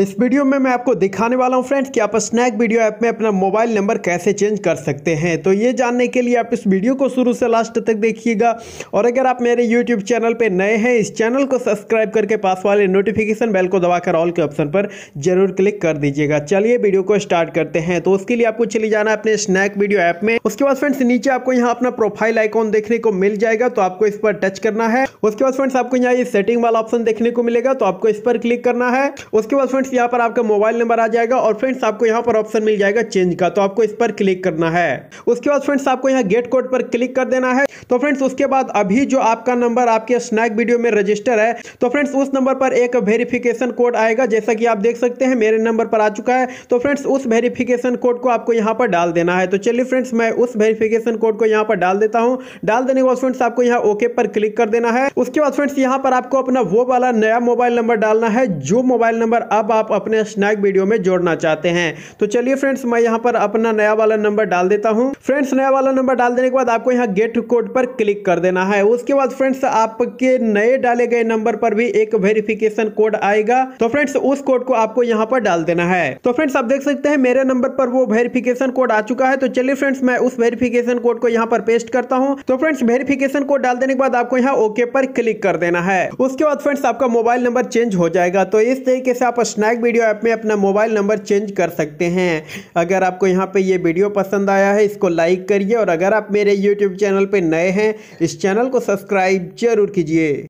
इस वीडियो में मैं आपको दिखाने वाला हूं फ्रेंड्स कि आप स्नैक वीडियो ऐप में अपना मोबाइल नंबर कैसे चेंज कर सकते हैं तो ये जानने के लिए आप इस वीडियो को शुरू से लास्ट तक देखिएगा और अगर आप मेरे यूट्यूब चैनल पर नए हैं इस चैनल को सब्सक्राइब करके पास वाले नोटिफिकेशन बेल को दबाकर ऑल के ऑप्शन पर जरूर क्लिक कर दीजिएगा चलिए वीडियो को स्टार्ट करते हैं तो उसके लिए आपको चले जाना है अपने स्नैक वीडियो ऐप में उसके बाद फ्रेंड्स नीचे आपको यहाँ अपना प्रोफाइल आइकॉन देखने को मिल जाएगा तो आपको इस पर टच करना है उसके बाद फ्रेंड्स आपको यहाँ ये सेटिंग वाला ऑप्शन देखने को मिलेगा तो आपको इस पर क्लिक करना है उसके बाद फ्रेंड्स फ्रेंड्स यहाँ पर आपका मोबाइल नंबर आ जाएगा और फ्रेंड्स आपको यहाँ पर ऑप्शन मिल जाएगा चेंज का तो आपको इस पर क्लिक करना है उसके बाद फ्रेंड्स आपको यहाँ गेट कोड पर क्लिक कर देना है तो फ्रेंड्स उसके बाद अभी जो आपका नंबर आपके स्नैक वीडियो में रजिस्टर है तो फ्रेंड्स उस नंबर पर एक वेरिफिकेशन कोड आएगा जैसा कि आप देख सकते हैं मेरे नंबर पर आ चुका है तो फ्रेंड्स उस वेरिफिकेशन कोड को आपको यहाँ पर डाल देना है तो चलिए फ्रेंड्स मैं उस वेरिफिकेशन कोड को यहाँ पर डाल देता हूँ डाल देने के बाद फ्रेंड्स आपको यहाँ ओके पर क्लिक कर देना है उसके बाद फ्रेंड्स यहाँ पर आपको अपना वो वाला नया मोबाइल नंबर डालना है जो मोबाइल नंबर आप अब आप अपने स्नैक वीडियो में जोड़ना चाहते हैं तो चलिए फ्रेंड्स मैं यहाँ पर अपना नया वाला नंबर डाल देता हूँ फ्रेंड्स नया वाला नंबर डाल देने के बाद आपको यहाँ गेट कोड पर क्लिक कर देना है उसके बाद फ्रेंड्स आपके नए डाले गए नंबर पर भी एक वेरिफिकेशन कोड आएगा तो फ्रेंड्स उस कोड को आपको यहाँ पर डाल देना है तो फ्रेंड्स आप देख सकते हैं मेरे नंबर पर वो वेरिफिकेशन कोड आ चुका है तो चलिए फ्रेंड्स मैं उस वेरिफिकेशन कोड को यहाँ पर पेस्ट करता हूँ तो फ्रेंड्स वेरिफिकेशन कोड डाल देने के बाद आपको यहाँ ओके पर क्लिक कर देना है उसके बाद फ्रेंड्स आपका मोबाइल नंबर चेंज हो जाएगा तो इस तरीके से आप स्नैक वीडियो ऐप में अपना मोबाइल नंबर चेंज कर सकते हैं अगर आपको यहाँ पे ये वीडियो पसंद आया है इसको लाइक करिए और अगर आप मेरे यूट्यूब चैनल पर नए हैं इस चैनल को सब्सक्राइब जरूर कीजिए